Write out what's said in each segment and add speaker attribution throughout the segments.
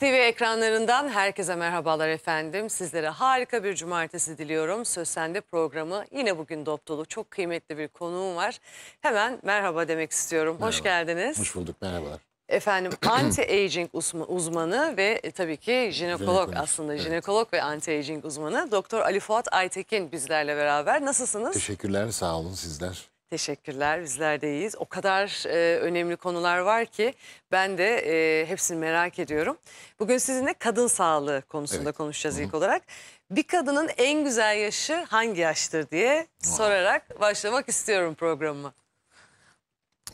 Speaker 1: TV ekranlarından herkese merhabalar efendim. Sizlere harika bir cumartesi diliyorum. Söz Sende programı yine bugün doptolu Çok kıymetli bir konuğum var. Hemen merhaba demek istiyorum. Merhaba. Hoş geldiniz. Hoş
Speaker 2: bulduk merhabalar.
Speaker 1: Efendim anti-aging uzmanı ve tabii ki jinekolog, jinekolog. aslında evet. jinekolog ve anti-aging uzmanı Doktor Ali Fuat Aytekin bizlerle beraber. Nasılsınız?
Speaker 2: Teşekkürler sağ olun sizler.
Speaker 1: Teşekkürler. Bizler de iyiyiz. O kadar e, önemli konular var ki ben de e, hepsini merak ediyorum. Bugün sizinle kadın sağlığı konusunda evet. konuşacağız Hı -hı. ilk olarak. Bir kadının en güzel yaşı hangi yaştır diye sorarak başlamak istiyorum programıma.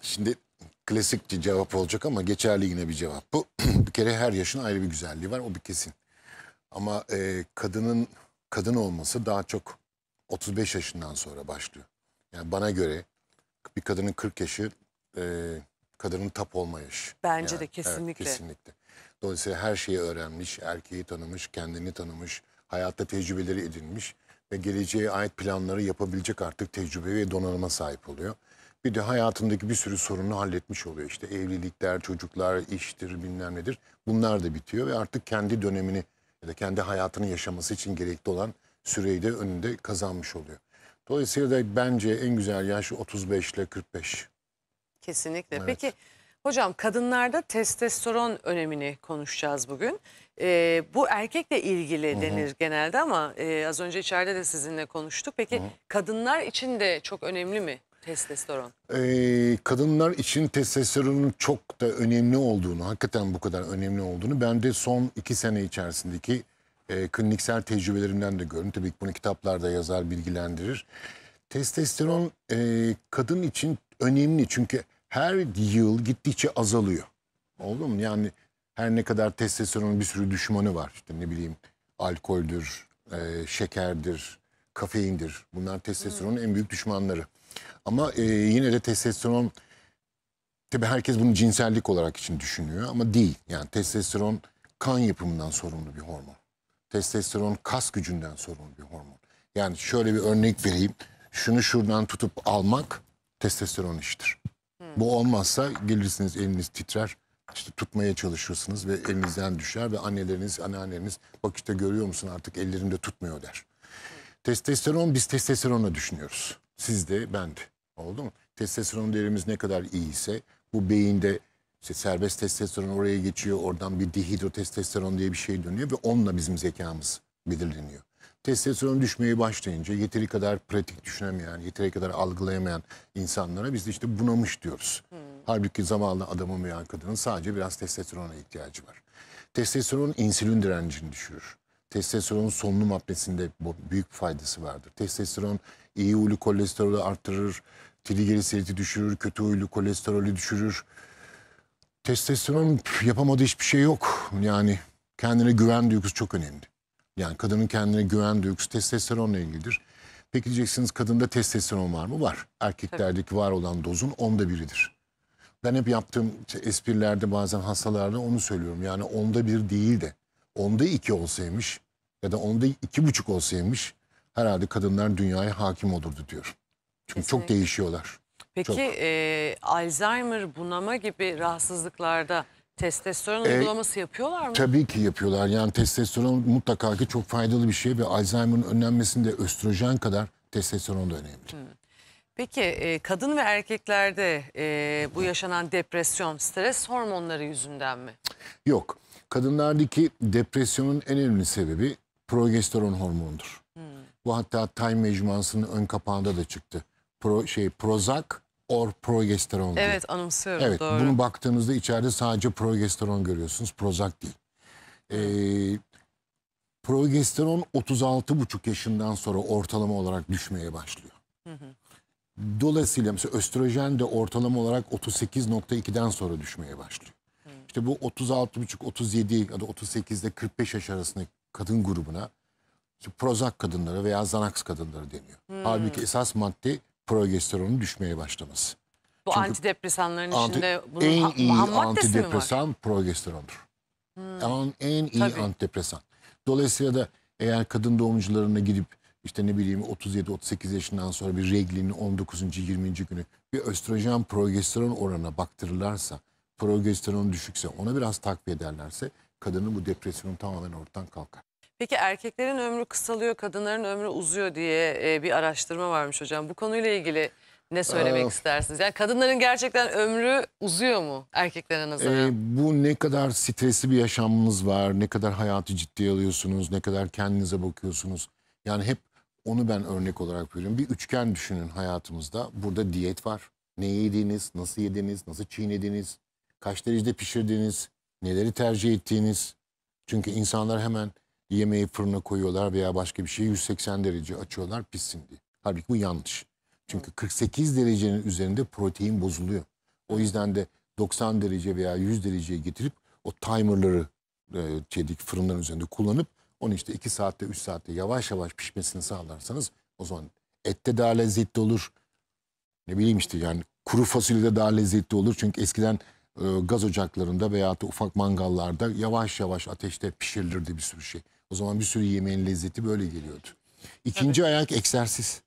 Speaker 2: Şimdi klasik bir cevap olacak ama geçerli yine bir cevap bu. bir kere her yaşın ayrı bir güzelliği var o bir kesin. Ama e, kadının kadın olması daha çok 35 yaşından sonra başlıyor. Yani bana göre bir kadının 40 yaşı e, kadının tap olma yaşı. Bence yani, de kesinlikle. Evet, kesinlikle. Dolayısıyla her şeyi öğrenmiş, erkeği tanımış, kendini tanımış, hayatta tecrübeleri edinmiş ve geleceğe ait planları yapabilecek artık tecrübe ve donanıma sahip oluyor. Bir de hayatındaki bir sürü sorunu halletmiş oluyor. İşte evlilikler, çocuklar, iştir, bilmem nedir. Bunlar da bitiyor ve artık kendi dönemini ya da kendi hayatını yaşaması için gerekli olan süreyi de önünde kazanmış oluyor. Dolayısıyla da bence en güzel yaş 35 ile 45.
Speaker 1: Kesinlikle. Evet. Peki hocam kadınlarda testosteron önemini konuşacağız bugün. Ee, bu erkekle ilgili Hı -hı. denir genelde ama e, az önce içeride de sizinle konuştuk. Peki Hı -hı. kadınlar için de çok önemli mi testosteron?
Speaker 2: Ee, kadınlar için testosteronun çok da önemli olduğunu, hakikaten bu kadar önemli olduğunu ben de son iki sene içerisindeki e, kliniksel tecrübelerinden de görün. Tabii ki bunu kitaplarda yazar, bilgilendirir. Testosteron e, kadın için önemli çünkü her yıl gittikçe azalıyor. Oldu mu? Yani her ne kadar testosteronun bir sürü düşmanı var. İşte ne bileyim alkoldür, e, şekerdir, kafeindir. Bunlar testosteronun hmm. en büyük düşmanları. Ama e, yine de testosteron tabii herkes bunu cinsellik olarak için düşünüyor ama değil. Yani testosteron kan yapımından sorumlu bir hormon. Testosteron kas gücünden sorumlu bir hormon. Yani şöyle bir örnek vereyim. Şunu şuradan tutup almak testosteron işidir. Hmm. Bu olmazsa gelirsiniz eliniz titrer. İşte tutmaya çalışıyorsunuz ve elinizden düşer ve anneleriniz, anneanneleriniz bak işte görüyor musun artık ellerimde tutmuyor der. Testosteron biz testosteronla düşünüyoruz. Siz de ben de. Oldu mu? Testosteron değerimiz ne kadar iyi ise bu beyinde işte serbest testosteron oraya geçiyor. Oradan bir dihidrotestosteron diye bir şey dönüyor ve onunla bizim zekamız belirleniyor. Testosteron düşmeye başlayınca yeteri kadar pratik düşünemeyen, yeteri kadar algılayamayan insanlara biz de işte bunamış diyoruz. Hmm. Halbuki zamanla adamın veya kadının sadece biraz testosterona ihtiyacı var. Testosteron insülin direncini düşürür. Testosteronun solunum apnesinde büyük faydası vardır. Testosteron iyi huylu kolesterolü arttırır, triglyceridi düşürür, kötü huylu kolesterolü düşürür testosteron yapamadığı hiçbir şey yok. Yani kendine güven duygusu çok önemli. Yani kadının kendine güven duygusu testosteronla ilgilidir. Peki diyeceksiniz kadında testosteron var mı? Var. Erkeklerdeki Tabii. var olan dozun onda biridir. Ben hep yaptığım esprilerde bazen hastalarda onu söylüyorum. Yani onda bir değil de onda iki olsaymış ya da onda iki buçuk olsaymış herhalde kadınlar dünyaya hakim olurdu diyorum. Çünkü Kesinlikle. çok değişiyorlar.
Speaker 1: Peki e, Alzheimer, bunama gibi rahatsızlıklarda Testosteron e, uygulaması yapıyorlar mı?
Speaker 2: Tabii ki yapıyorlar. Yani testosteron mutlaka ki çok faydalı bir şey ve Alzheimer'ın önlenmesinde östrojen kadar testosteron da önemli.
Speaker 1: Hmm. Peki e, kadın ve erkeklerde e, bu yaşanan depresyon stres hormonları yüzünden mi?
Speaker 2: Yok. Kadınlardaki depresyonun en önemli sebebi progesteron hormonudur. Hmm. Bu hatta Time mecmuasının ön kapağında da çıktı. Pro, şey Prozac or progesteron diye. Evet
Speaker 1: anımsıyorum evet, doğru. Bunu
Speaker 2: baktığınızda içeride sadece progesteron görüyorsunuz. Prozac değil. Ee, progesteron 36,5 yaşından sonra ortalama olarak düşmeye başlıyor. Dolayısıyla mesela östrojen de ortalama olarak 38.2'den sonra düşmeye başlıyor. İşte bu 36,5-37 ya da 38'de 45 yaş arasındaki kadın grubuna işte Prozac kadınları veya Xanax kadınları deniyor. Hı. Halbuki esas madde progesteronun düşmeye başlaması.
Speaker 1: Bu Çünkü antidepresanların anti, içinde bunun en iyi antidepresan
Speaker 2: progesterondur. Hmm. En, en iyi Tabii. antidepresan. Dolayısıyla da eğer kadın doğumcularına gidip işte ne bileyim 37-38 yaşından sonra bir reglinin 19. 20. günü bir östrojen progesteron oranına baktırırlarsa progesteron düşükse ona biraz takviye ederlerse kadının bu depresyonu tamamen ortadan kalkar.
Speaker 1: Peki erkeklerin ömrü kısalıyor, kadınların ömrü uzuyor diye e, bir araştırma varmış hocam. Bu konuyla ilgili ne söylemek Aa, istersiniz? Yani kadınların gerçekten ömrü uzuyor mu erkeklere nazaran? E,
Speaker 2: bu ne kadar stresli bir yaşamımız var, ne kadar hayatı ciddiye alıyorsunuz, ne kadar kendinize bakıyorsunuz. Yani hep onu ben örnek olarak veriyorum. Bir üçgen düşünün hayatımızda. Burada diyet var. Ne yediğiniz, nasıl yediğiniz, nasıl çiğnediniz, kaç derecede pişirdiniz, neleri tercih ettiğiniz. Çünkü insanlar hemen yemeği fırına koyuyorlar veya başka bir şeyi 180 derece açıyorlar pişsin diye. Halbuki bu yanlış. Çünkü 48 derecenin üzerinde protein bozuluyor. O yüzden de 90 derece veya 100 dereceye getirip o timerları e, şeydik, fırınların üzerinde kullanıp onu işte 2 saatte 3 saatte yavaş yavaş pişmesini sağlarsanız o zaman ette daha lezzetli olur. Ne bileyim işte yani kuru fasulyede daha lezzetli olur. Çünkü eskiden e, gaz ocaklarında veya da ufak mangallarda yavaş yavaş ateşte pişirilirdi bir sürü şey. O zaman bir sürü yemeğin lezzeti böyle geliyordu. İkinci evet. ayak egzersiz.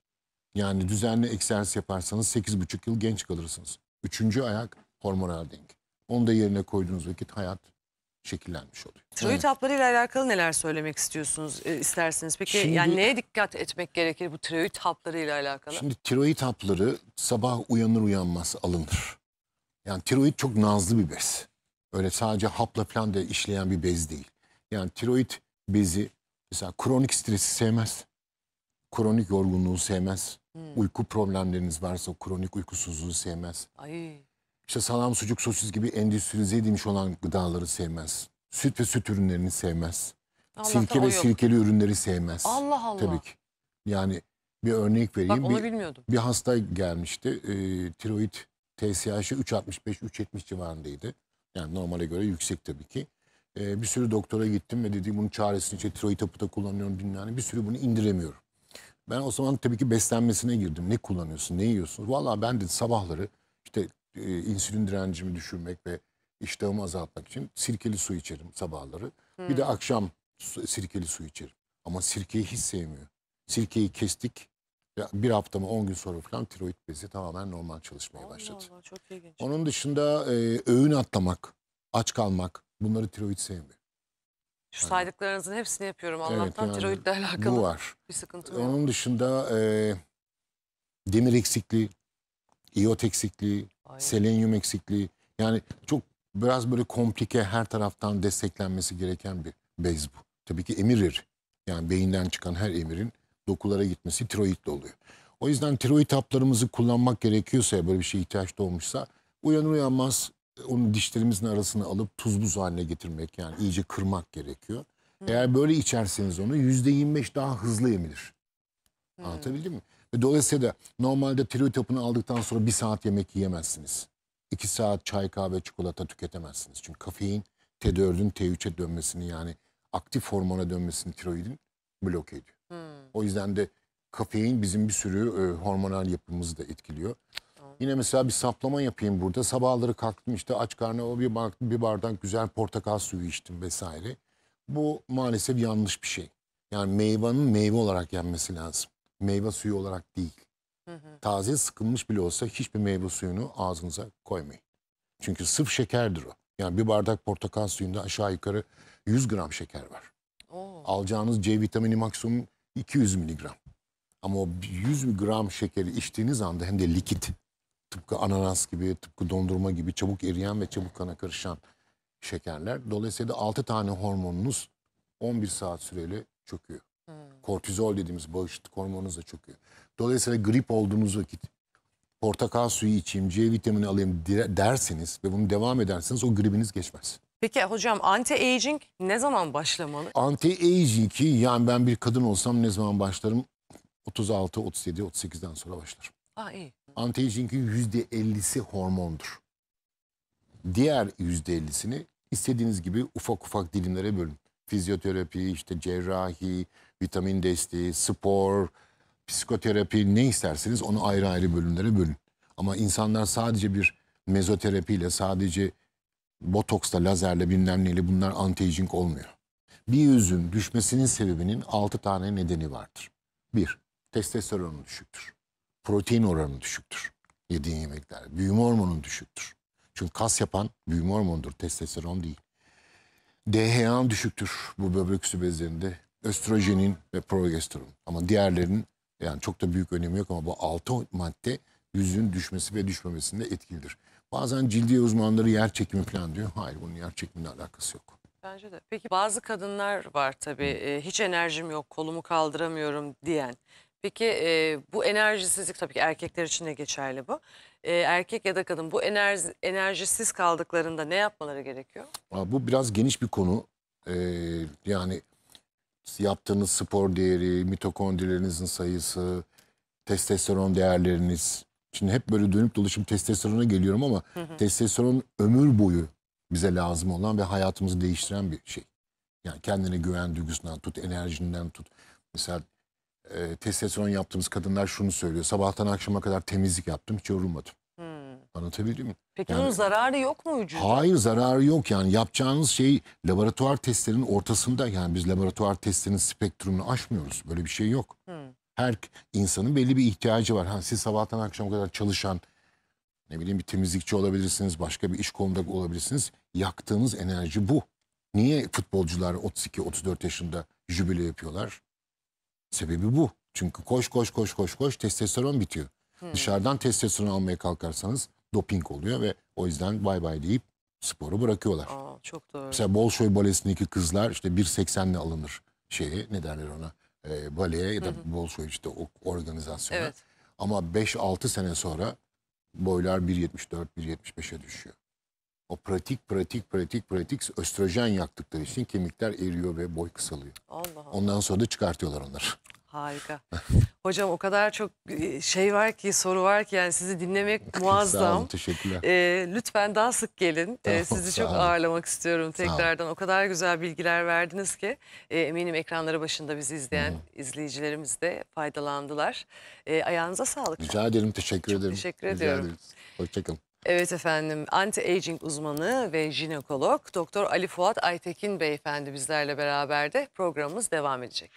Speaker 2: Yani düzenli egzersiz yaparsanız 8,5 yıl genç kalırsınız. Üçüncü ayak hormonal denge. Onu da yerine koyduğunuz vakit hayat şekillenmiş oluyor. Tiroid
Speaker 1: haplarıyla alakalı neler söylemek istiyorsunuz, e, istersiniz? Peki şimdi, yani neye dikkat etmek gerekir bu tiroid haplarıyla alakalı? Şimdi
Speaker 2: tiroid hapları sabah uyanır uyanmaz alınır. Yani tiroid çok nazlı bir bez. Öyle sadece hapla falan da işleyen bir bez değil. Yani tiroid bezi mesela kronik stresi sevmez. Kronik yorgunluğu sevmez. Hmm. Uyku problemleriniz varsa kronik uykusuzluğu sevmez. Ay. İşte salam, sucuk, sosis gibi endüstrize edilmiş olan gıdaları sevmez. Süt ve süt ürünlerini sevmez.
Speaker 1: Allah'tan Sirke ve sirkeli
Speaker 2: ürünleri sevmez. Allah Allah. Tabii ki. Yani bir örnek vereyim. Bak onu bir, bilmiyordum. Bir hasta gelmişti. E, tiroid TSH'i 3.65-3.70 civarındaydı. Yani normale göre yüksek tabii ki. E, bir sürü doktora gittim ve dedi bunun çaresini işte tiroid hapıda kullanıyorum bilmem Bir sürü bunu indiremiyorum. Ben o zaman tabii ki beslenmesine girdim. Ne kullanıyorsun, ne yiyorsun? Valla ben de sabahları işte e, insülin direncimi düşürmek ve iştahımı azaltmak için sirkeli su içerim sabahları. Hmm. Bir de hmm. akşam su, sirkeli su içerim. Ama sirkeyi hiç sevmiyor. Sirkeyi kestik. bir hafta mı 10 gün sonra falan tiroid bezi tamamen normal çalışmaya Allah başladı. Allah, çok ilginç. Onun dışında e, öğün atlamak, aç kalmak, Bunları tiroid sevmiyor.
Speaker 1: Şu hani saydıklarınızın hepsini yapıyorum. Allah'tan yani tiroidle alakalı bu var. bir sıkıntı ee, yok.
Speaker 2: Onun dışında e, demir eksikliği, iot eksikliği, Aynen. selenyum eksikliği. Yani çok biraz böyle komplike her taraftan desteklenmesi gereken bir bez bu. Tabii ki emir eri. Yani beyinden çıkan her emirin dokulara gitmesi tiroidle oluyor. O yüzden tiroid haplarımızı kullanmak gerekiyorsa böyle bir şey ihtiyaç doğmuşsa uyanır uyanmaz onu dişlerimizin arasını alıp tuz buz haline getirmek yani iyice kırmak gerekiyor. Hmm. Eğer böyle içerseniz onu yüzde %25 daha hızlı emilir. Hmm. Anlatabildim mi? Ve dolayısıyla normalde tiroid hapını aldıktan sonra bir saat yemek yiyemezsiniz. İki saat çay, kahve, çikolata tüketemezsiniz. Çünkü kafein T4'ün T3'e dönmesini yani aktif hormona dönmesini tiroidin bloke ediyor. Hmm. O yüzden de kafein bizim bir sürü e, hormonal yapımızı da etkiliyor. Yine mesela bir saplama yapayım burada. Sabahları kalktım işte aç o bir, bir bardak güzel portakal suyu içtim vesaire. Bu maalesef yanlış bir şey. Yani meyvanın meyve olarak yenmesi lazım. Meyve suyu olarak değil. Taze sıkılmış bile olsa hiçbir meyve suyunu ağzınıza koymayın. Çünkü sıf şekerdir o. Yani bir bardak portakal suyunda aşağı yukarı 100 gram şeker var. Oo. Alacağınız C vitamini maksimum 200 miligram. Ama o 100 gram şekeri içtiğiniz anda hem de likit tıpkı ananas gibi, tıpkı dondurma gibi çabuk eriyen ve çabuk kana karışan şekerler. Dolayısıyla 6 tane hormonunuz 11 saat süreli çöküyor. Hmm. Kortizol dediğimiz bağışıklık hormonunuz da çöküyor. Dolayısıyla grip olduğunuz vakit portakal suyu içeyim, C vitamini alayım derseniz ve bunu devam ederseniz o gribiniz geçmez.
Speaker 1: Peki hocam anti-aging ne zaman başlamalı?
Speaker 2: anti aging ki yani ben bir kadın olsam ne zaman başlarım? 36, 37, 38'den sonra başlarım. Aa iyi anti-aging'in %50'si hormondur. Diğer %50'sini istediğiniz gibi ufak ufak dilimlere bölün. Fizyoterapi, işte cerrahi, vitamin desteği, spor, psikoterapi ne isterseniz onu ayrı ayrı bölümlere bölün. Ama insanlar sadece bir mezoterapiyle, sadece botoksla, lazerle bilmem neyle bunlar anti-aging olmuyor. Bir yüzün düşmesinin sebebinin 6 tane nedeni vardır. 1. testosteronu düşüktür protein oranı düşüktür. Yediğin yemekler. Büyüme hormonun düşüktür. Çünkü kas yapan büyüme hormonudur. Testosteron değil. DHA düşüktür bu böbrek üstü bezlerinde. Östrojenin ve progesteron. Ama diğerlerinin yani çok da büyük önemi yok ama bu altı madde yüzün düşmesi ve düşmemesinde etkilidir. Bazen cildi uzmanları yer çekimi falan diyor. Hayır bunun yer çekimiyle alakası yok.
Speaker 1: Bence de. Peki bazı kadınlar var tabii. E, hiç enerjim yok, kolumu kaldıramıyorum diyen. Peki e, bu enerjisizlik tabii ki erkekler için de geçerli bu. E, erkek ya da kadın bu enerji, enerjisiz kaldıklarında ne yapmaları gerekiyor?
Speaker 2: Aa, bu biraz geniş bir konu. Ee, yani yaptığınız spor değeri, mitokondrilerinizin sayısı, testosteron değerleriniz. Şimdi hep böyle dönüp dolaşıp testosterona geliyorum ama hı hı. testosteron ömür boyu bize lazım olan ve hayatımızı değiştiren bir şey. Yani kendine güven duygusundan tut, enerjinden tut. Mesela e, ee, testosteron yaptığımız kadınlar şunu söylüyor. Sabahtan akşama kadar temizlik yaptım hiç yorulmadım. Hmm. Anlatabildim mi? Peki yani, bunun zararı
Speaker 1: yok mu vücuda?
Speaker 2: Hayır zararı yok yani yapacağınız şey laboratuvar testlerinin ortasında yani biz laboratuvar testlerinin spektrumunu aşmıyoruz. Böyle bir şey yok. Hmm. Her insanın belli bir ihtiyacı var. Ha, siz sabahtan akşama kadar çalışan ne bileyim bir temizlikçi olabilirsiniz, başka bir iş kolunda olabilirsiniz. Yaktığınız enerji bu. Niye futbolcular 32-34 yaşında jübile yapıyorlar? Sebebi bu. Çünkü koş koş koş koş koş testosteron bitiyor. Hmm. Dışarıdan testosteron almaya kalkarsanız doping oluyor ve o yüzden bay bay deyip sporu bırakıyorlar. Aa, çok doğru. Mesela Bolşoy balesindeki kızlar işte 1.80'le alınır şeye ne derler ona e, baleye ya da hı hı. Bolşoy işte o organizasyona. Evet. Ama 5-6 sene sonra boylar 1.74 1.75'e düşüyor. O pratik pratik pratik pratik östrojen yaktıkları için kemikler eriyor ve boy kısalıyor. Allah Allah. Ondan sonra da çıkartıyorlar onları.
Speaker 1: Harika. Hocam o kadar çok e, şey var ki soru var ki yani sizi dinlemek muazzam. Sağ olun teşekkürler. Ee, lütfen daha sık gelin. ee, sizi çok olun. ağırlamak istiyorum tekrardan. O kadar güzel bilgiler verdiniz ki e, eminim ekranları başında bizi izleyen hmm. izleyicilerimiz de faydalandılar. E, ayağınıza sağlık. Rica
Speaker 2: ederim teşekkür çok ederim. teşekkür ediyorum. Hoşçakalın.
Speaker 1: Evet efendim anti-aging uzmanı ve jinekolog Doktor Ali Fuat Aytekin beyefendi bizlerle beraber de programımız devam edecek.